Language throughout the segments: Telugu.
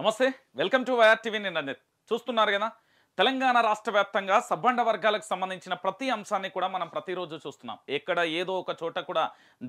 నమస్తే వెల్కమ్ టు వైఆర్ టీవీ నేను చూస్తున్నారు కదా తెలంగాణ రాష్ట్ర వ్యాప్తంగా సబ్బండ వర్గాలకు సంబంధించిన ప్రతి అంశాన్ని కూడా మనం ప్రతిరోజు చూస్తున్నాం ఎక్కడ ఏదో ఒక చోట కూడా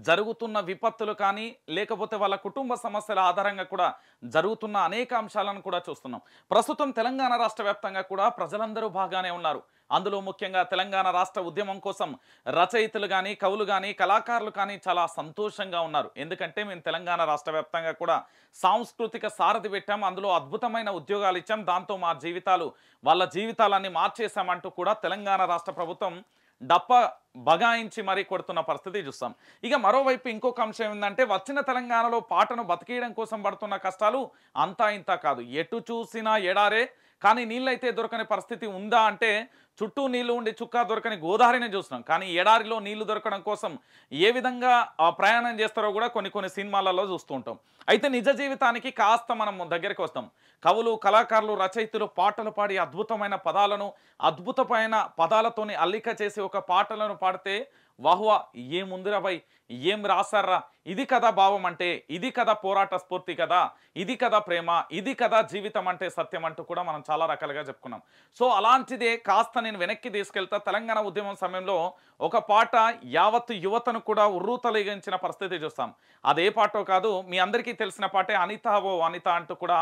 జరుగుతున్న విపత్తులు కానీ లేకపోతే వాళ్ళ కుటుంబ సమస్యల ఆధారంగా కూడా జరుగుతున్న అనేక అంశాలను కూడా చూస్తున్నాం ప్రస్తుతం తెలంగాణ రాష్ట్ర కూడా ప్రజలందరూ బాగానే ఉన్నారు అందులో ముఖ్యంగా తెలంగాణ రాష్ట్ర ఉద్యమం కోసం రచయితలు కానీ కవులు కానీ కళాకారులు కానీ చాలా సంతోషంగా ఉన్నారు ఎందుకంటే మేము తెలంగాణ రాష్ట్ర కూడా సాంస్కృతిక సారథి పెట్టాం అందులో అద్భుతమైన ఉద్యోగాలు ఇచ్చాం దాంతో మా జీవితాలు వాళ్ళ జీవితాలన్నీ మార్చేసామంటూ కూడా తెలంగాణ రాష్ట్ర ప్రభుత్వం డప్ప బగాయించి మరీ కొడుతున్న పరిస్థితి చూస్తాం ఇక మరోవైపు ఇంకొక అంశం ఏంటంటే వచ్చిన తెలంగాణలో పాటను బతికేయడం కోసం పడుతున్న కష్టాలు అంతా ఇంత కాదు ఎటు చూసినా ఎడారే కానీ నీళ్ళైతే దొరకని పరిస్థితి ఉందా అంటే చుట్టూ నీళ్లు ఉండి చుక్క దొరకని గోదావరినే చూస్తున్నాం కానీ ఎడారిలో నీళ్లు దొరకడం కోసం ఏ విధంగా ప్రయాణం చేస్తారో కూడా కొన్ని కొన్ని సినిమాలలో చూస్తూ ఉంటాం అయితే నిజ జీవితానికి కాస్త మనం దగ్గరికి వస్తాం కవులు కళాకారులు రచయితలు పాటలు పాడి అద్భుతమైన పదాలను అద్భుతమైన పదాలతోని అల్లిక చేసి ఒక పాటలను పాడితే వాహువా ఏముందిరా భయ్ ఏం రాసారా ఇది కదా భావం అంటే ఇది కదా పోరాట స్ఫూర్తి కదా ఇది కదా ప్రేమ ఇది కదా జీవితం అంటే సత్యం అంటూ కూడా మనం చాలా రకాలుగా చెప్పుకున్నాం సో అలాంటిదే కాస్త నేను వెనక్కి తీసుకెళ్తా తెలంగాణ ఉద్యమం సమయంలో ఒక పాట యావత్ యువతను కూడా ఉర్రూతలిగించిన పరిస్థితి చూస్తాం అదే పాటో కాదు మీ అందరికీ తెలిసిన పాటే అనిత ఓ అనిత అంటూ కూడా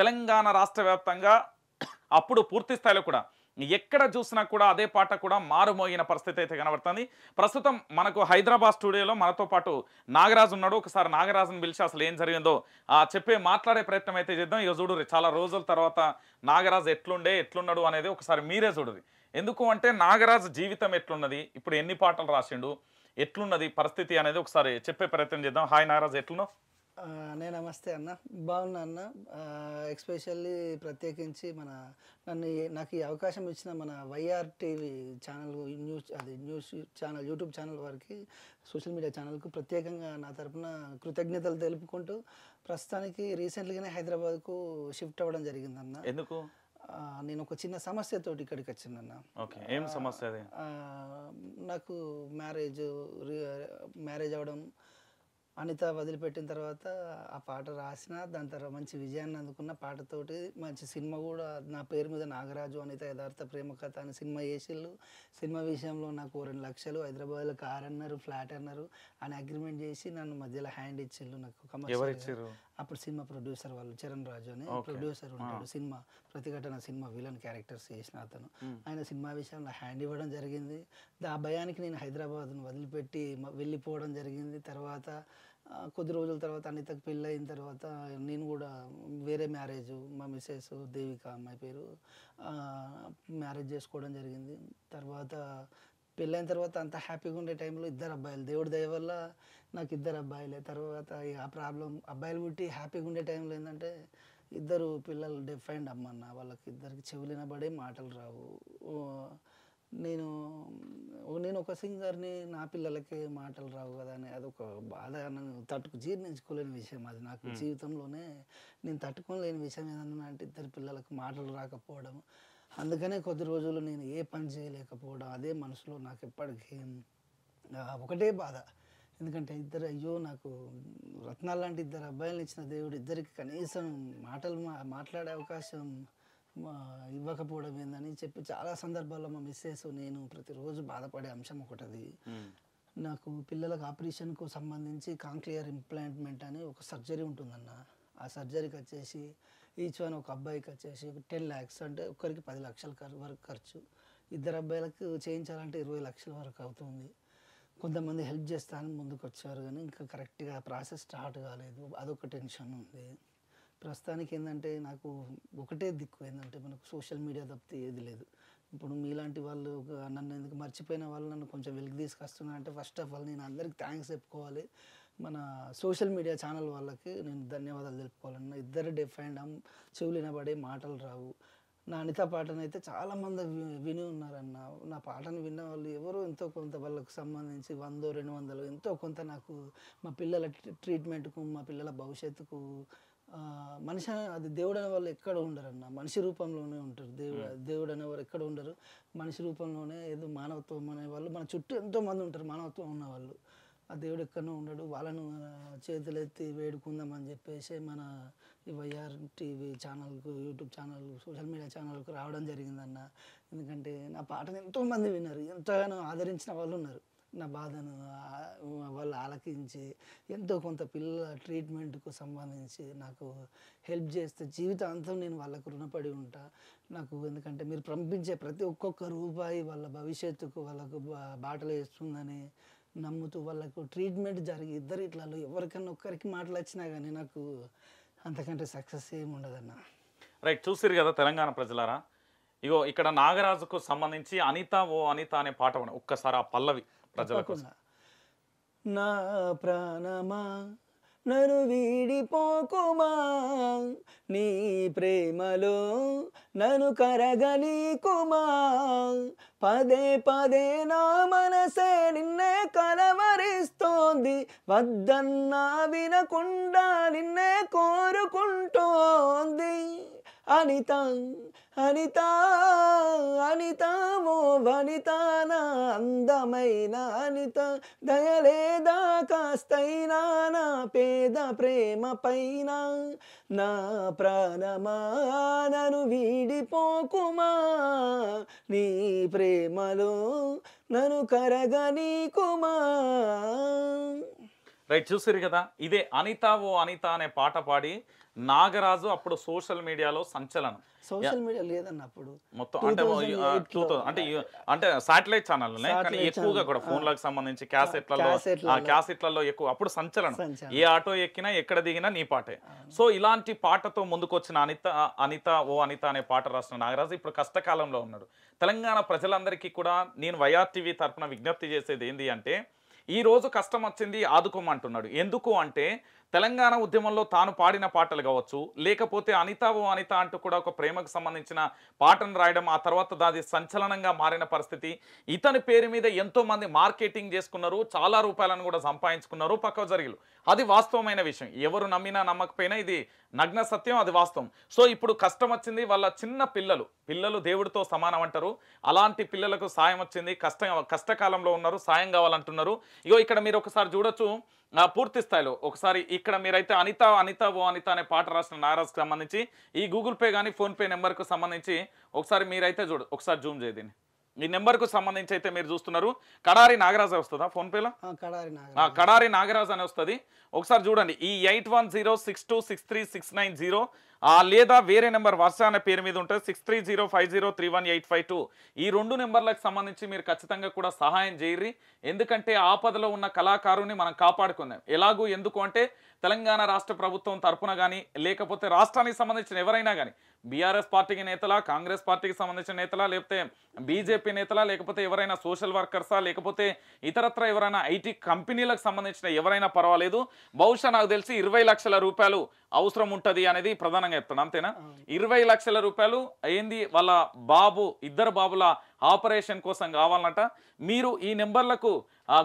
తెలంగాణ రాష్ట్ర అప్పుడు పూర్తి స్థాయిలో కూడా ఎక్కడ చూసినా కూడా అదే పాట కూడా మారుమోగిన పరిస్థితి అయితే కనబడుతుంది ప్రస్తుతం మనకు హైదరాబాద్ స్టూడియోలో మనతో పాటు నాగరాజు ఉన్నాడు ఒకసారి నాగరాజును పిలిచి అసలు ఏం జరిగిందో చెప్పే మాట్లాడే ప్రయత్నం అయితే చేద్దాం ఇక చూడు చాలా రోజుల తర్వాత నాగరాజు ఎట్లుండే ఎట్లున్నాడు అనేది ఒకసారి మీరే చూడరు ఎందుకు అంటే నాగరాజు జీవితం ఎట్లున్నది ఇప్పుడు ఎన్ని పాటలు రాసిండు ఎట్లున్నది పరిస్థితి అనేది ఒకసారి చెప్పే ప్రయత్నం చేద్దాం హాయ్ నాగరాజు ఎట్లున్నావు నేను నమస్తే అన్న బాగున్నా అన్న ఎక్స్పెషల్లీ ప్రత్యేకించి మన నన్ను నాకు ఈ అవకాశం ఇచ్చిన మన వైఆర్ టీవీ ఛానల్ న్యూస్ అది న్యూస్ ఛానల్ యూట్యూబ్ ఛానల్ వారికి సోషల్ మీడియా ఛానల్కు ప్రత్యేకంగా నా తరపున కృతజ్ఞతలు తెలుపుకుంటూ ప్రస్తుతానికి రీసెంట్గానే హైదరాబాద్కు షిఫ్ట్ అవ్వడం అన్న ఎందుకు నేను ఒక చిన్న సమస్యతో ఇక్కడికి వచ్చిందన్న ఓకే ఏం సమస్య నాకు మ్యారేజ్ మ్యారేజ్ అవ్వడం అనిత వదిలిపెట్టిన తర్వాత ఆ పాట రాసిన దాని తర్వాత మంచి విజయాన్ని అందుకున్న పాటతోటి మంచి సినిమా కూడా నా పేరు మీద నాగరాజు అనిత యథార్థ ప్రేమ కథ అని సినిమా చేసిళ్ళు సినిమా విషయంలో నాకు రెండు లక్షలు హైదరాబాద్లో కార్ అన్నారు ఫ్లాట్ అన్నారు అని అగ్రిమెంట్ చేసి నన్ను మధ్యలో హ్యాండ్ ఇచ్చిళ్ళు నాకు అప్పుడు సినిమా ప్రొడ్యూసర్ వాళ్ళు చరణ్ రాజు అని ప్రొడ్యూసర్ ఉంటాడు సినిమా ప్రతిఘటన సినిమా విలన్ క్యారెక్టర్స్ చేసిన అతను ఆయన సినిమా విషయంలో హ్యాండ్ ఇవ్వడం జరిగింది ఆ భయానికి నేను హైదరాబాద్ను వదిలిపెట్టి వెళ్ళిపోవడం జరిగింది తర్వాత కొద్ది రోజుల తర్వాత అనితకు పెళ్ళి అయిన తర్వాత నేను కూడా వేరే మ్యారేజ్ మా మిస్సెస్ దేవిక అమ్మాయి పేరు మ్యారేజ్ చేసుకోవడం జరిగింది తర్వాత పెళ్ళైన తర్వాత అంత హ్యాపీగా ఉండే టైంలో ఇద్దరు అబ్బాయిలు దేవుడి దయ వల్ల నాకు ఇద్దరు అబ్బాయిలే తర్వాత ఆ ప్రాబ్లం అబ్బాయిలు పుట్టి హ్యాపీగా ఉండే టైంలో ఏంటంటే ఇద్దరు పిల్లలు డిఫైండ్ అమ్మ అమ్మన్న వాళ్ళకి ఇద్దరికి చెవులినబడే మాటలు రావు నేను నేను ఒక సింగర్ని నా పిల్లలకి మాటలు రావు కదా అని ఒక బాధ నన్ను తట్టుకు జీర్ణించుకోలేని విషయం అది నాకు జీవితంలోనే నేను తట్టుకోలేని విషయం ఏదన్నా అంటే ఇద్దరు పిల్లలకు మాటలు రాకపోవడం అందుకనే కొద్ది రోజులు నేను ఏ పని చేయలేకపోవడం అదే మనసులో నాకు ఎప్పటికీ ఒకటే బాధ ఎందుకంటే ఇద్దరు అయ్యో నాకు రత్నాలు లాంటి ఇద్దరు అబ్బాయిలను ఇచ్చిన దేవుడు ఇద్దరికి కనీసం మాటలు మాట్లాడే అవకాశం ఇవ్వకపోవడం ఏందని చెప్పి చాలా సందర్భాల్లో మా మిస్సెస్ నేను ప్రతిరోజు బాధపడే అంశం ఒకటది నాకు పిల్లలకు ఆపరేషన్కు సంబంధించి కాంక్లియర్ ఇంప్లాంట్మెంట్ అని ఒక సర్జరీ ఉంటుందన్న ఆ సర్జరీకి వచ్చేసి ఈచ్ వన్ ఒక అబ్బాయికి వచ్చేసి టెన్ ల్యాక్స్ అంటే ఒక్కరికి పది లక్షల వరకు ఖర్చు ఇద్దరు అబ్బాయిలకు చేయించాలంటే ఇరవై లక్షల వరకు అవుతుంది కొంతమంది హెల్ప్ చేస్తానని ముందుకు వచ్చారు కానీ ఇంకా కరెక్ట్గా ప్రాసెస్ స్టార్ట్ కాలేదు అదొక టెన్షన్ ఉంది ప్రస్తుతానికి ఏంటంటే నాకు ఒకటే దిక్కు ఏంటంటే మనకు సోషల్ మీడియా తప్పితే ఏది లేదు ఇప్పుడు మీలాంటి వాళ్ళు నన్ను ఎందుకు మర్చిపోయిన వాళ్ళు నన్ను కొంచెం వెలికి తీసుకొస్తున్నారంటే అంటే ఫస్ట్ ఆఫ్ ఆల్ నేను అందరికి థ్యాంక్స్ చెప్పుకోవాలి మన సోషల్ మీడియా ఛానల్ వాళ్ళకి నేను ధన్యవాదాలు తెలుపుకోవాలన్న ఇద్దరు డెఫ్ అండ్ అమ్ చెవులు వినబడే మాటలు రావు నా అనిత పాటను అయితే చాలామంది విని ఉన్నారన్న నా పాటను విన్న వాళ్ళు ఎవరో ఎంతో కొంత వాళ్ళకు సంబంధించి వందో రెండు వందలు ఎంతో కొంత నాకు మా పిల్లల ట్రీట్మెంట్కు మా పిల్లల భవిష్యత్తుకు మనిషి అది దేవుడు అనే వాళ్ళు ఎక్కడ ఉండరన్న మనిషి రూపంలోనే ఉంటారు దేవుడు దేవుడు అనేవారు ఎక్కడ ఉండరు మనిషి రూపంలోనే ఏదో మానవత్వం అనే వాళ్ళు మన చుట్టూ ఎంతోమంది ఉంటారు మానవత్వం ఉన్నవాళ్ళు ఆ దేవుడు ఎక్కడో ఉండడు వాళ్ళను చేతులెత్తి వేడుకుందామని చెప్పేసి మన వైఆర్ టీవీ ఛానల్కు యూట్యూబ్ ఛానల్ సోషల్ మీడియా ఛానల్కు రావడం జరిగిందన్న ఎందుకంటే నా పాటను ఎంతోమంది విన్నారు ఎంతగానో ఆదరించిన వాళ్ళు ఉన్నారు నా బాధను వాళ్ళు ఆలకించి ఎంతో కొంత పిల్లల ట్రీట్మెంట్కు సంబంధించి నాకు హెల్ప్ చేస్తే జీవితాంతం నేను వాళ్ళకు రుణపడి ఉంటా నాకు ఎందుకంటే మీరు పంపించే ప్రతి ఒక్కొక్క రూపాయి వాళ్ళ భవిష్యత్తుకు వాళ్ళకు బాటలు వేస్తుందని నమ్ముతూ వాళ్ళకు ట్రీట్మెంట్ జరిగి ఇద్దరు ఇట్లా ఎవరికన్నా ఒక్కరికి మాటలు వచ్చినా కానీ నాకు అంతకంటే సక్సెస్ ఏమి ఉండదన్న రైట్ చూసిరు కదా తెలంగాణ ప్రజలారా ఇగో ఇక్కడ నాగరాజుకు సంబంధించి అనిత ఓ అనిత అనే పాట ఒక్కసారి ఆ పల్లవి ప్రజలకు నా ప్రాణమా నన్ను వీడిపోకుమా నీ ప్రేమలో నన్ను కుమా పదే పదే నా మనసే నిన్నే కలవరిస్తోంది వద్దన్నా వినకుండా నిన్నే కోరుకుంటోంది అనిత అనిత వనిత నా అందమైన అనిత దయలేదా కాస్తైనా నా పేద ప్రేమ పైన నా ప్రాణమానను వీడిపోకుమా నీ ప్రేమలో నన్ను కుమా రైట్ చూసారు కదా ఇదే అనిత ఓ అనిత అనే పాట పాడి నాగరాజు అప్పుడు సోషల్ మీడియాలో సంచలనం సోషల్ మీడియా లేదన్న అప్పుడు మొత్తం అంటే అంటే అంటే సాటిలైట్ ఛానల్ ఉన్నాయి కానీ ఎక్కువగా కూడా ఫోన్లకు సంబంధించి క్యాసెట్లలో క్యాసెట్లలో ఎక్కువ అప్పుడు సంచలనం ఏ ఆటో ఎక్కినా ఎక్కడ దిగినా నీ పాటే సో ఇలాంటి పాటతో ముందుకొచ్చిన అనిత అనిత ఓ అనిత అనే పాట రాసిన నాగరాజు ఇప్పుడు కష్టకాలంలో ఉన్నాడు తెలంగాణ ప్రజలందరికీ కూడా నేను వైఆర్ టీవీ తరఫున విజ్ఞప్తి చేసేది ఏంటి అంటే ఈ రోజు కష్టం వచ్చింది ఆదుకోమంటున్నాడు ఎందుకు అంటే తెలంగాణ ఉద్యమంలో తాను పాడిన పాటలు కావచ్చు లేకపోతే అనితా ఓ అనిత అంటూ కూడా ఒక ప్రేమకు సంబంధించిన పాటను రాయడం ఆ తర్వాత దాది సంచలనంగా మారిన పరిస్థితి ఇతని పేరు మీద ఎంతోమంది మార్కెటింగ్ చేసుకున్నారు చాలా రూపాయలను కూడా సంపాదించుకున్నారు పక్క జరిగిలు అది వాస్తవమైన విషయం ఎవరు నమ్మినా నమ్మకపోయినా ఇది నగ్న సత్యం అది వాస్తవం సో ఇప్పుడు కష్టం వచ్చింది వాళ్ళ చిన్న పిల్లలు పిల్లలు దేవుడితో సమానం అంటారు అలాంటి పిల్లలకు సాయం వచ్చింది కష్టం కష్టకాలంలో ఉన్నారు సాయం కావాలంటున్నారు ఇగో ఇక్కడ మీరు ఒకసారి చూడొచ్చు పూర్తి స్థాయిలో ఒకసారి ఇక్కడ మీరైతే అనిత అనిత ఓ అనిత అనే పాట రాసిన నారాజ్కి సంబంధించి ఈ గూగుల్ పే కానీ ఫోన్పే నెంబర్కు సంబంధించి ఒకసారి మీరైతే చూడు ఒకసారి జూమ్ దీన్ని ఈ నెంబర్కు సంబంధించి అయితే మీరు చూస్తున్నారు కడారి నాగరాజ్ వస్తుందా ఫోన్పేలో కడారి నాగరాజ్ అని వస్తుంది ఒకసారి చూడండి ఈ eight one zero six two six three six nine zero ఆ లేదా వేరే నెంబర్ వర్ష అనే పేరు మీద ఉంటుంది six three zero five zero three one eight five two ఈ రెండు నెంబర్లకు సంబంధించి మీరు ఖచ్చితంగా కూడా సహాయం చేయరి ఎందుకంటే ఆపదలో ఉన్న కళాకారుని మనం కాపాడుకుందాం ఎలాగూ ఎందుకు అంటే తెలంగాణ రాష్ట్ర ప్రభుత్వం తరఫున కానీ లేకపోతే రాష్ట్రానికి సంబంధించిన ఎవరైనా కానీ బీఆర్ఎస్ పార్టీకి నేతలా కాంగ్రెస్ పార్టీకి సంబంధించిన నేతలా లేకపోతే బీజేపీ నేతలా లేకపోతే ఎవరైనా సోషల్ వర్కర్సా లేకపోతే ఇతరత్ర ఎవరైనా ఐటీ కంపెనీలకు సంబంధించిన ఎవరైనా పర్వాలేదు బహుశా నాకు తెలిసి ఇరవై లక్షల రూపాయలు అవసరం ఉంటుంది అనేది ప్రధానంగా ఖచ్చితంగా అంతేనా ఇరవై లక్షల రూపాయలు అయింది వాళ్ళ బాబు ఇద్దరు బాబుల ఆపరేషన్ కోసం కావాలంట మీరు ఈ నెంబర్లకు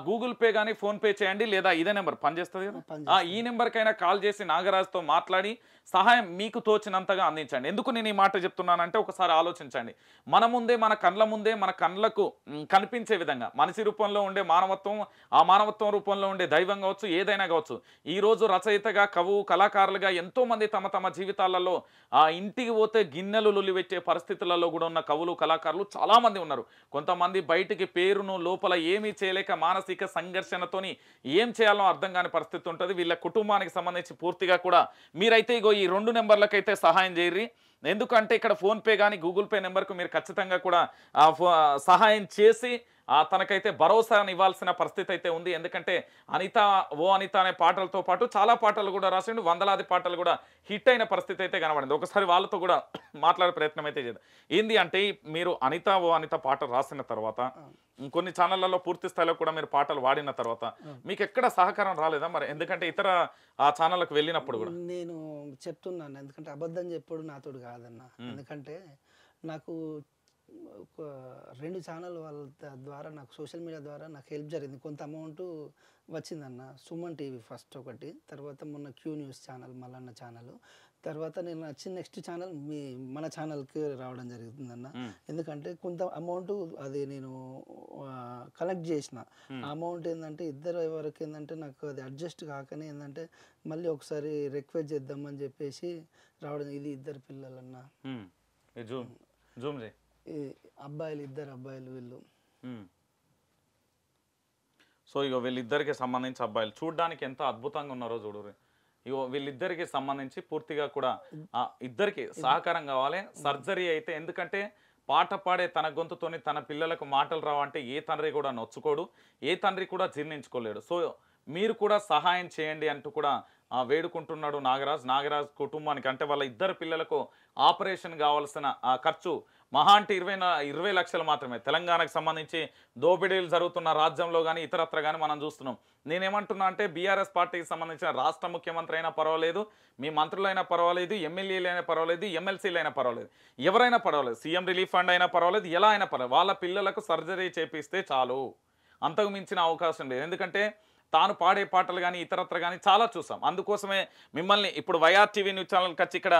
గూగుల్ పే కానీ ఫోన్పే చేయండి లేదా ఇదే నెంబర్ పనిచేస్తుంది కదా ఈ నెంబర్కైనా కాల్ చేసి నాగరాజ్తో మాట్లాడి సహాయం మీకు తోచినంతగా అందించండి ఎందుకు నేను ఈ మాట చెప్తున్నానంటే ఒకసారి ఆలోచించండి మన ముందే మన కళ్ళ ముందే మన కళ్ళకు కనిపించే విధంగా మనిషి రూపంలో ఉండే మానవత్వం ఆ మానవత్వం రూపంలో ఉండే దైవం కావచ్చు ఏదైనా కావచ్చు ఈరోజు రచయితగా కవు కళాకారులుగా ఎంతోమంది తమ తమ జీవితాలలో ఆ ఇంటికి పోతే గిన్నెలు లొల్లివెట్టే పరిస్థితులలో కూడా ఉన్న కవులు కళాకారులు చాలామంది ఉన్నారు కొంతమంది బయటికి పేరును లోపల ఏమీ చేయలేక మానసిక సంఘర్షణతోని ఏం చేయాలో అర్థం కాని పరిస్థితి ఉంటుంది వీళ్ళ కుటుంబానికి సంబంధించి పూర్తిగా కూడా మీరైతే ఇగో ఈ రెండు అయితే సహాయం చేయర్రి ఎందుకంటే ఇక్కడ ఫోన్పే కానీ గూగుల్ పే నెంబర్కు మీరు ఖచ్చితంగా కూడా సహాయం చేసి తనకైతే భరోసా ఇవ్వాల్సిన పరిస్థితి అయితే ఉంది ఎందుకంటే అనిత ఓ అనిత అనే పాటలతో పాటు చాలా పాటలు కూడా రాసిండు వందలాది పాటలు కూడా హిట్ అయిన పరిస్థితి అయితే కనబడింది ఒకసారి వాళ్ళతో కూడా మాట్లాడే ప్రయత్నం అయితే చేద్దాం ఏంది అంటే మీరు అనిత ఓ అనిత పాట రాసిన తర్వాత కొన్ని ఛానళ్లలో పూర్తి స్థాయిలో కూడా మీరు పాటలు వాడిన తర్వాత మీకు ఎక్కడ సహకారం రాలేదా మరి ఎందుకంటే ఇతర ఆ ఛానళ్ళకు వెళ్ళినప్పుడు కూడా నేను చెప్తున్నాను ఎందుకంటే అబద్ధం చెప్పుడు నాతోడు కాదన్న ఎందుకంటే నాకు రెండు ఛానల్ వాళ్ళ ద్వారా నాకు సోషల్ మీడియా ద్వారా నాకు హెల్ప్ జరిగింది కొంత అమౌంట్ వచ్చిందన్న సుమన్ టీవీ ఫస్ట్ ఒకటి తర్వాత మొన్న Q news channel Mallanna channel తర్వాత నేను వచ్చిన నెక్స్ట్ ఛానల్ మీ మన ఛానల్కి రావడం జరుగుతుందన్న ఎందుకంటే కొంత అమౌంట్ అది నేను కలెక్ట్ చేసిన అమౌంట్ ఏంటంటే ఇద్దరు వరకు ఏంటంటే నాకు అది అడ్జస్ట్ కాకనే ఏంటంటే మళ్ళీ ఒకసారి రిక్వెస్ట్ చేద్దామని చెప్పేసి రావడం ఇది ఇద్దరు పిల్లలన్నా జూమ్ జూమ్ అబ్బాయిలు ఇద్దరు అబ్బాయిలు వీళ్ళు సో ఇక వీళ్ళిద్దరికి సంబంధించి అబ్బాయిలు చూడడానికి ఎంత అద్భుతంగా ఉన్నారో చూడు ఇగో వీళ్ళిద్దరికి సంబంధించి పూర్తిగా కూడా ఇద్దరికి సహకారం కావాలి సర్జరీ అయితే ఎందుకంటే పాట పాడే తన గొంతుతోని తన పిల్లలకు మాటలు రావంటే ఏ తండ్రి కూడా నొచ్చుకోడు ఏ తండ్రి కూడా జీర్ణించుకోలేడు సో మీరు కూడా సహాయం చేయండి అంటూ కూడా వేడుకుంటున్నాడు నాగరాజ్ నాగరాజ్ కుటుంబానికి అంటే వాళ్ళ ఇద్దరు పిల్లలకు ఆపరేషన్ కావాల్సిన ఖర్చు మహా అంటే ఇరవై ఇరవై లక్షలు మాత్రమే తెలంగాణకు సంబంధించి దోపిడీలు జరుగుతున్న రాజ్యంలో కానీ ఇతరత్ర కానీ మనం చూస్తున్నాం నేనేమంటున్నా అంటే బీఆర్ఎస్ పార్టీకి సంబంధించిన రాష్ట్ర ముఖ్యమంత్రి అయినా పర్వాలేదు మీ మంత్రులైనా పర్వాలేదు ఎమ్మెల్యేలైనా పర్వాలేదు ఎమ్మెల్సీలైనా పర్వాలేదు ఎవరైనా పర్వాలేదు సీఎం రిలీఫ్ ఫండ్ అయినా పర్వాలేదు ఎలా అయినా పర్వాలేదు వాళ్ళ పిల్లలకు సర్జరీ చేపిస్తే చాలు అంతకు మించిన అవకాశం లేదు ఎందుకంటే తాను పాడే పాటలు కానీ ఇతరత్ర కానీ చాలా చూసాం అందుకోసమే మిమ్మల్ని ఇప్పుడు వైఆర్ టీవీ న్యూస్ ఛానల్కి వచ్చి ఇక్కడ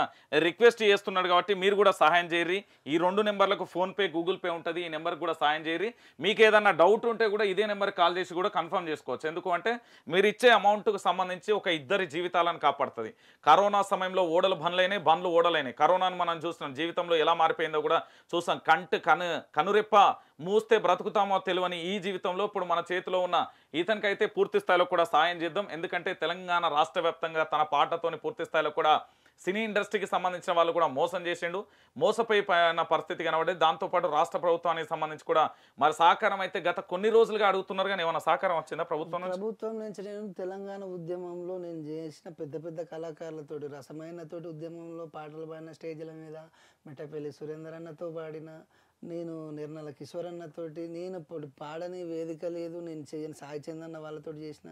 రిక్వెస్ట్ చేస్తున్నాడు కాబట్టి మీరు కూడా సహాయం చేయరి ఈ రెండు నెంబర్లకు ఫోన్పే గూగుల్ పే ఉంటుంది ఈ నెంబర్కి కూడా సాయం చేయరి మీకు ఏదన్నా డౌట్ ఉంటే కూడా ఇదే నెంబర్కి కాల్ చేసి కూడా కన్ఫర్మ్ చేసుకోవచ్చు ఎందుకంటే మీరు ఇచ్చే అమౌంట్కు సంబంధించి ఒక ఇద్దరి జీవితాలను కాపాడుతుంది కరోనా సమయంలో ఓడలు బండ్లైనాయి బండ్లు ఓడలైనవి కరోనాను మనం చూస్తున్నాం జీవితంలో ఎలా మారిపోయిందో కూడా చూసాం కంటు కను కనురెప్ప మూస్తే బ్రతుకుతామో తెలియని ఈ జీవితంలో ఇప్పుడు మన చేతిలో ఉన్న ఇతనికైతే పూర్తి స్థాయిలో కూడా సాయం చేద్దాం ఎందుకంటే తెలంగాణ రాష్ట్ర తన పాటతోని పూర్తి స్థాయిలో కూడా సినీ ఇండస్ట్రీకి సంబంధించిన వాళ్ళు కూడా మోసం చేసిండు మోసపోయి పరిస్థితి కనబడి దాంతోపాటు రాష్ట్ర ప్రభుత్వానికి సంబంధించి కూడా మరి సహకారం అయితే గత కొన్ని రోజులుగా అడుగుతున్నారు కానీ ఏమైనా సహకారం వచ్చిందా ప్రభుత్వం ప్రభుత్వం నుంచి నేను తెలంగాణ ఉద్యమంలో నేను చేసిన పెద్ద పెద్ద కళాకారులతోటి రసమైన తోటి ఉద్యమంలో పాటలు పాడిన స్టేజ్ల మీద మిఠపల్లి సురేందర్ అన్నతో పాడిన నేను నిర్మల కిషోర్ అన్నతోటి నేను పాడని వేదిక లేదు నేను చేయని సాయి చంద్ వాళ్ళతో చేసిన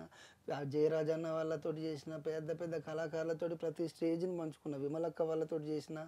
జయరాజ్ అన్న వాళ్ళతోటి చేసిన పెద్ద పెద్ద కళాకారులతోటి ప్రతి స్టేజ్ని పంచుకున్న విమలక్క వాళ్ళతోటి చేసిన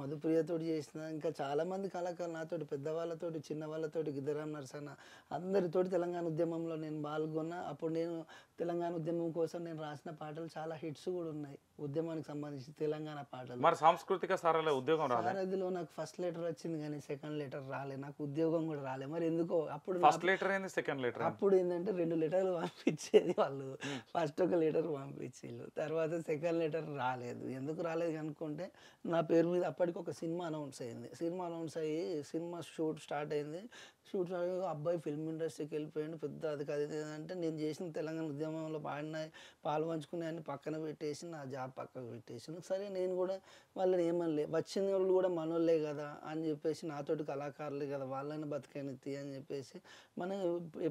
మధుప్రియతోటి చేసిన ఇంకా చాలామంది కళాకారులు నాతోటి పెద్దవాళ్ళతోటి చిన్న వాళ్ళతోటి గిద్దరాం నరసన్న అందరితోటి తెలంగాణ ఉద్యమంలో నేను పాల్గొన్న అప్పుడు నేను తెలంగాణ ఉద్యమం కోసం నేను రాసిన పాటలు చాలా హిట్స్ కూడా ఉన్నాయి ఉద్యమానికి సంబంధించి తెలంగాణ పాటలు మరి సాంస్కృతిక సారథి ఉద్యోగం సారథిలో నాకు ఫస్ట్ లెటర్ వచ్చింది కానీ సెకండ్ లెటర్ రాలే నాకు ఉద్యోగం కూడా రాలే మరి ఎందుకో అప్పుడు ఫస్ట్ లెటర్ అయినా సెకండ్ లెటర్ అప్పుడు ఏంటంటే రెండు లెటర్లు పంపించేది వాళ్ళు ఫస్ట్ ఒక లెటర్ పంపించిల్లు తర్వాత సెకండ్ లెటర్ రాలేదు ఎందుకు రాలేదు అనుకుంటే నా పేరు మీద అప్పటికి ఒక సినిమా అనౌన్స్ అయింది సినిమా అనౌన్స్ అయ్యి సినిమా షూట్ స్టార్ట్ అయింది షూట్ అబ్బాయి ఫిల్మ్ ఇండస్ట్రీకి వెళ్ళిపోయాడు పెద్ద అది కాదు అంటే నేను చేసిన తెలంగాణ ఉద్యమంలో పాడిన పంచుకునే అన్ని పక్కన పెట్టేసి నా జాబ్ పక్కన పెట్టేసి సరే నేను కూడా వాళ్ళని ఏమనలే వచ్చిన వాళ్ళు కూడా మనోళ్ళే కదా అని చెప్పేసి నాతోటి కళాకారులే కదా వాళ్ళని బతికనిత్తి అని చెప్పేసి మనం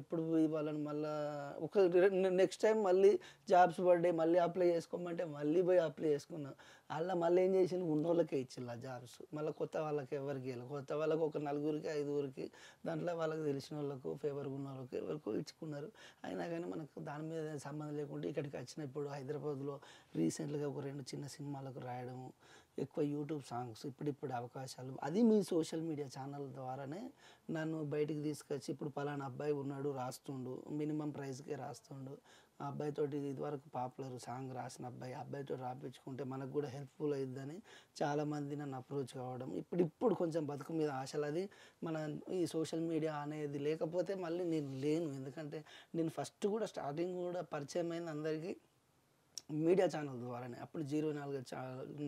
ఎప్పుడు వాళ్ళని మళ్ళీ ఒక నెక్స్ట్ టైం మళ్ళీ జాబ్స్ పడ్డాయి మళ్ళీ అప్లై చేసుకోమంటే మళ్ళీ పోయి అప్లై చేసుకున్నాను అలా మళ్ళీ ఏం చేసింది ఉన్నోళ్ళకే వాళ్ళకే ఆ జాబ్స్ మళ్ళీ కొత్త వాళ్ళకి ఎవరికి కొత్త వాళ్ళకి ఒక నలుగురికి ఐదుగురికి దాంట్లో వాళ్ళకి తెలిసిన వాళ్ళకు ఫేవర్గా ఉన్న వాళ్ళకి ఎవరికి ఇచ్చుకున్నారు అయినా కానీ మనకు దాని మీద సంబంధం లేకుండా ఇక్కడికి వచ్చినప్పుడు హైదరాబాద్లో రీసెంట్గా ఒక రెండు చిన్న సినిమాలకు రాయడం ఎక్కువ యూట్యూబ్ సాంగ్స్ ఇప్పుడిప్పుడు అవకాశాలు అది మీ సోషల్ మీడియా ఛానల్ ద్వారానే నన్ను బయటికి తీసుకొచ్చి ఇప్పుడు పలానా అబ్బాయి ఉన్నాడు రాస్తుండు మినిమం ప్రైస్కే రాస్తుండు ఆ అబ్బాయితో ఇదివరకు పాపులర్ సాంగ్ రాసిన అబ్బాయి అబ్బాయితో రాపించుకుంటే మనకు కూడా హెల్ప్ఫుల్ అవుతుందని చాలామంది నన్ను అప్రోచ్ కావడం ఇప్పుడు ఇప్పుడు కొంచెం బతుకు మీద ఆశలు అది మన ఈ సోషల్ మీడియా అనేది లేకపోతే మళ్ళీ నేను లేను ఎందుకంటే నేను ఫస్ట్ కూడా స్టార్టింగ్ కూడా పరిచయం అయింది అందరికీ మీడియా ఛానల్ ద్వారానే అప్పుడు జీరో నాలుగు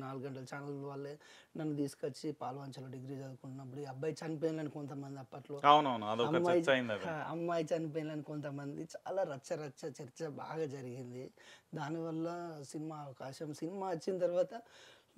నాలుగు గంటల ఛానల్ వాళ్ళే నన్ను తీసుకొచ్చి పాల్వంచలో డిగ్రీ చదువుకున్నప్పుడు అబ్బాయి చనిపోయిన కొంతమంది అప్పట్లో అమ్మాయి అమ్మాయి కొంతమంది చాలా రచ్చ రచ్చ చర్చ బాగా జరిగింది దానివల్ల సినిమా అవకాశం సినిమా వచ్చిన తర్వాత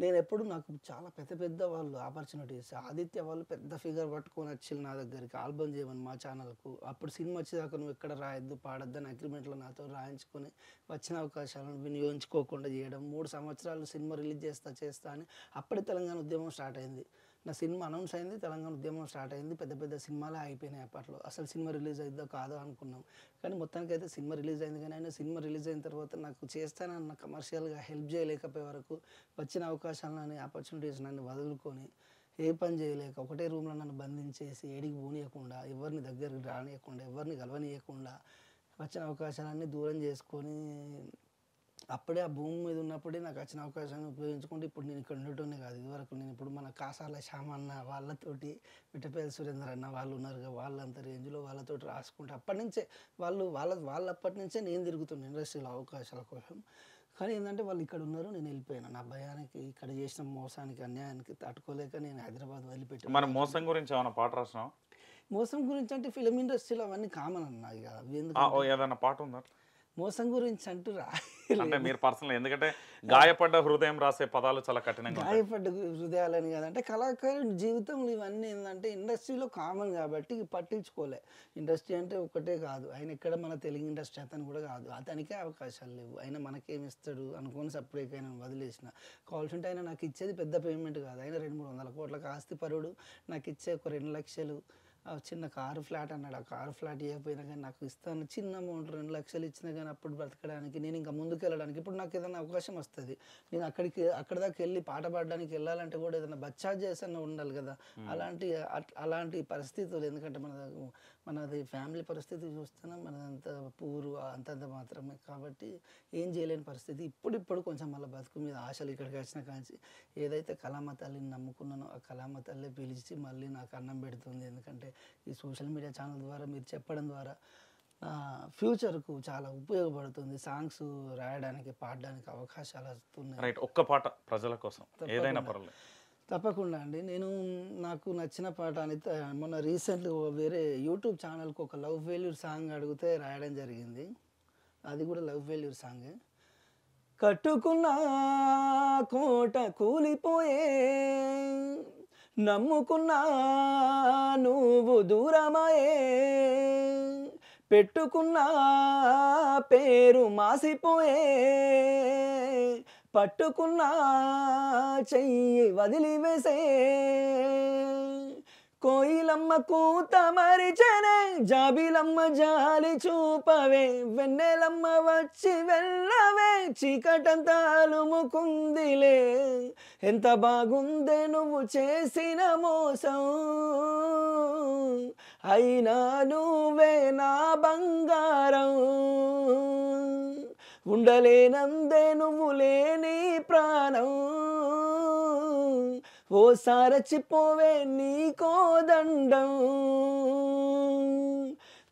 నేను ఎప్పుడు నాకు చాలా పెద్ద పెద్ద వాళ్ళు ఆపర్చునిటీస్ ఆదిత్య వాళ్ళు పెద్ద ఫిగర్ పట్టుకొని వచ్చి నా దగ్గరికి ఆల్బమ్ చేయమని మా ఛానల్కు అప్పుడు సినిమా వచ్చేదాకా నువ్వు ఎక్కడ రాయొద్దు అని అగ్రిమెంట్లో నాతో రాయించుకొని వచ్చిన అవకాశాలను వినియోగించుకోకుండా చేయడం మూడు సంవత్సరాలు సినిమా రిలీజ్ చేస్తా చేస్తా అని అప్పుడే తెలంగాణ ఉద్యమం స్టార్ట్ అయింది నా సినిమా అనౌన్స్ అయింది తెలంగాణ ఉద్యమం స్టార్ట్ అయింది పెద్ద పెద్ద సినిమాలే అయిపోయినాయి అప్పట్లో అసలు సినిమా రిలీజ్ అయిద్దో కాదో అనుకున్నాం కానీ మొత్తానికి అయితే సినిమా రిలీజ్ అయింది కానీ ఆయన సినిమా రిలీజ్ అయిన తర్వాత నాకు చేస్తానన్న కమర్షియల్గా హెల్ప్ చేయలేకపోయే వరకు వచ్చిన అవకాశాలను ఆపర్చునిటీస్ నన్ను వదులుకొని ఏ పని చేయలేక ఒకటే రూమ్లో నన్ను బంధించేసి ఏడికి పోనీయకుండా ఎవరిని దగ్గరికి రానియకుండా ఎవరిని కలవనీయకుండా వచ్చిన అవకాశాలన్నీ దూరం చేసుకొని అప్పుడే ఆ భూమి మీద ఉన్నప్పుడే నాకు వచ్చిన అవకాశాన్ని ఉపయోగించుకుంటే ఇప్పుడు నేను ఇక్కడ ఉండటమే కాదు ఇదివరకు నేను ఇప్పుడు మన కాసాల శ్యామ అన్న వాళ్ళతోటి మిట్టపల్లి సురేందర్ అన్న వాళ్ళు ఉన్నారు వాళ్ళంతా రేంజ్లో వాళ్ళతోటి రాసుకుంటే అప్పటి నుంచే వాళ్ళు వాళ్ళ వాళ్ళప్పటి నుంచే నేను తిరుగుతున్నాను ఇండస్ట్రీలో అవకాశాల కోసం కానీ ఏంటంటే వాళ్ళు ఇక్కడ ఉన్నారు నేను వెళ్ళిపోయాను నా భయానికి ఇక్కడ చేసిన మోసానికి అన్యాయానికి తట్టుకోలేక నేను హైదరాబాద్ వదిలిపెట్టి మన మోసం గురించి ఏమైనా పాట రాసినా మోసం గురించి అంటే ఫిలిం ఇండస్ట్రీలో అవన్నీ కామన్ అన్నా ఇక ఏదైనా పాట ఉందా మోసం గురించి అంటురా అంటే మీరు పర్సనల్ ఎందుకంటే గాయపడ్డ హృదయం రాసే పదాలు చాలా కఠినంగా గాయపడ్డ హృదయాలని కాదంటే కళాకారుడు జీవితంలో ఇవన్నీ ఏంటంటే ఇండస్ట్రీలో కామన్ కాబట్టి పట్టించుకోలే ఇండస్ట్రీ అంటే ఒకటే కాదు ఆయన ఎక్కడ మన తెలుగు ఇండస్ట్రీ అతను కూడా కాదు అతనికే అవకాశాలు లేవు ఆయన మనకేమి ఇస్తాడు అనుకుని సపరేట్ ఆయన వదిలేసిన కావాల్సి ఉంటే ఆయన నాకు ఇచ్చేది పెద్ద పేమెంట్ కాదు ఆయన రెండు మూడు వందల కోట్లకు ఆస్తి పరుడు నాకు ఇచ్చే ఒక రెండు లక్షలు చిన్న కారు ఫ్లాట్ అన్నాడు ఆ కారు ఫ్లాట్ ఇవ్వకపోయినా కానీ నాకు ఇస్తాను చిన్న అమౌంట్ రెండు లక్షలు ఇచ్చినా కానీ అప్పుడు బ్రతకడానికి నేను ఇంకా ముందుకు వెళ్ళడానికి ఇప్పుడు నాకు ఏదైనా అవకాశం వస్తుంది నేను అక్కడికి అక్కడ దాకా వెళ్ళి పాట పాడడానికి వెళ్ళాలంటే కూడా ఏదైనా బచ్చా చేసన్నా ఉండాలి కదా అలాంటి అలాంటి పరిస్థితులు ఎందుకంటే మన మనది ఫ్యామిలీ పరిస్థితి మన అంత పూరు అంతంత మాత్రమే కాబట్టి ఏం చేయలేని పరిస్థితి ఇప్పుడిప్పుడు కొంచెం మళ్ళీ బతుకు మీద ఆశలు ఇక్కడికి వచ్చిన కాంచి ఏదైతే కలామ తల్లిని నమ్ముకున్నానో ఆ కళామ తల్లి పిలిచి మళ్ళీ నాకు అన్నం పెడుతుంది ఎందుకంటే ఈ సోషల్ మీడియా ఛానల్ ద్వారా మీరు చెప్పడం ద్వారా ఫ్యూచర్కు చాలా ఉపయోగపడుతుంది సాంగ్స్ రాయడానికి పాడడానికి అవకాశాలు వస్తున్నాయి రైట్ ఒక్క పాట ప్రజల కోసం ఏదైనా పర్వాలేదు తప్పకుండా అండి నేను నాకు నచ్చిన పాట అని మొన్న రీసెంట్గా వేరే యూట్యూబ్ ఛానల్కి ఒక లవ్ ఫెయిల్యూర్ సాంగ్ అడిగితే రాయడం జరిగింది అది కూడా లవ్ ఫెయిల్యూర్ సాంగ్ కట్టుకున్న కోట కూలిపోయే నమ్ముకున్నా నువ్వు దూరమయే పెట్టుకున్నా పేరు మాసిపోయే పట్టుకున్నా చెయ్యి వదిలివేసే కోయిలమ్మ కూత మరిచనే జాబిలమ్మ జాలి చూపవే వెన్నెలమ్మ వచ్చి వెళ్ళవే చీకటంతాలు ముకుందిలే ఎంత బాగుందే నువ్వు చేసిన మోసం అయినా నువ్వే నా బంగారం ఉండలేనందే నువ్వు లేని ప్రాణం ఓ సారచిపోవే నీ కోదండం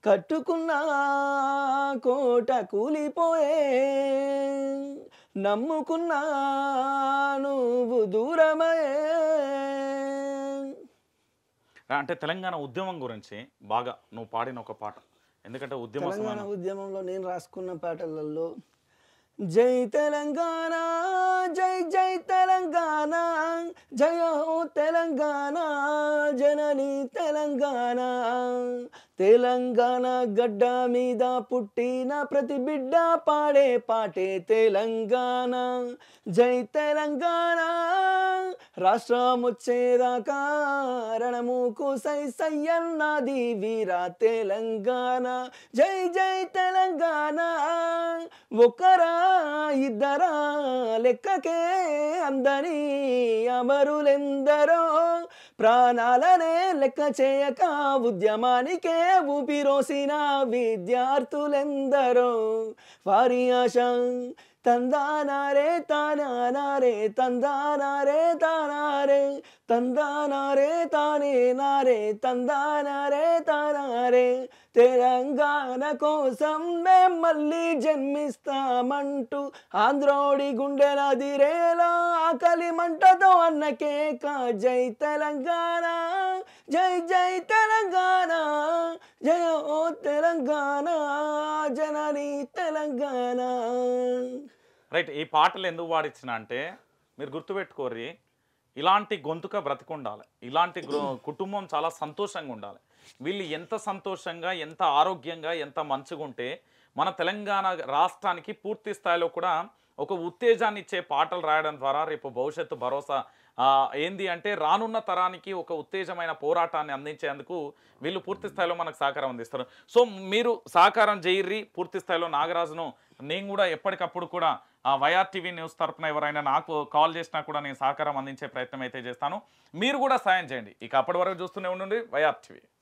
కట్టుకున్న కోట కూలిపోయే నమ్ముకున్నా నువ్వు దూరమయ్యే అంటే తెలంగాణ ఉద్యమం గురించి బాగా నువ్వు పాడిన ఒక పాట ఎందుకంటే ఉద్యమ ఉద్యమంలో నేను రాసుకున్న పాటలలో जय तेलंगाना जय जय तेलंगाना जय हो तेलंगाना जननी तेलंगाना తెలంగాణ గడ్డ మీద పుట్టిన ప్రతి బిడ్డ పాడే పాటే తెలంగాణ జై తెలంగాణ రాష్ట్రం వచ్చేదాకా కారణము కోసై సయ్యన్నది వీరా తెలంగాణ జై జై తెలంగాణ ఒకరా ఇద్దరా లెక్కకే అందరి అమరులెందరో ప్రాణాలనే లెక్క చేయక ఉద్యమానికే ఊపిరోసిన విద్యార్థులెందరో వారి ఆశ తందానారే తానారే తందానారే తానారే తందానారే తానే నారే తందానారే తానారే తెలంగాణ కోసం మేం మళ్ళీ జన్మిస్తామంటూ ఆంధ్రోడి దిరేలా ఆకలి మంటతో అన్న కేక జై తెలంగాణ జై జై తెలంగాణ జయ ఓ తెలంగాణ జనని తెలంగాణ రైట్ ఈ పాటలు ఎందుకు వాడిచ్చిన అంటే మీరు గుర్తుపెట్టుకోర్రి ఇలాంటి గొంతుక బ్రతికుండాలి ఉండాలి ఇలాంటి కుటుంబం చాలా సంతోషంగా ఉండాలి వీళ్ళు ఎంత సంతోషంగా ఎంత ఆరోగ్యంగా ఎంత మంచిగా ఉంటే మన తెలంగాణ రాష్ట్రానికి పూర్తి స్థాయిలో కూడా ఒక ఉత్తేజాన్ని ఇచ్చే పాటలు రాయడం ద్వారా రేపు భవిష్యత్తు భరోసా ఏంది అంటే రానున్న తరానికి ఒక ఉత్తేజమైన పోరాటాన్ని అందించేందుకు వీళ్ళు పూర్తి స్థాయిలో మనకు సహకారం అందిస్తారు సో మీరు సహకారం చేయర్రి పూర్తి స్థాయిలో నాగరాజును నేను కూడా ఎప్పటికప్పుడు కూడా వైఆర్ టీవీ న్యూస్ తరఫున ఎవరైనా నాకు కాల్ చేసినా కూడా నేను సహకారం అందించే ప్రయత్నం అయితే చేస్తాను మీరు కూడా సాయం చేయండి ఇక అప్పటి వరకు చూస్తూనే ఉండండి వైఆర్ టీవీ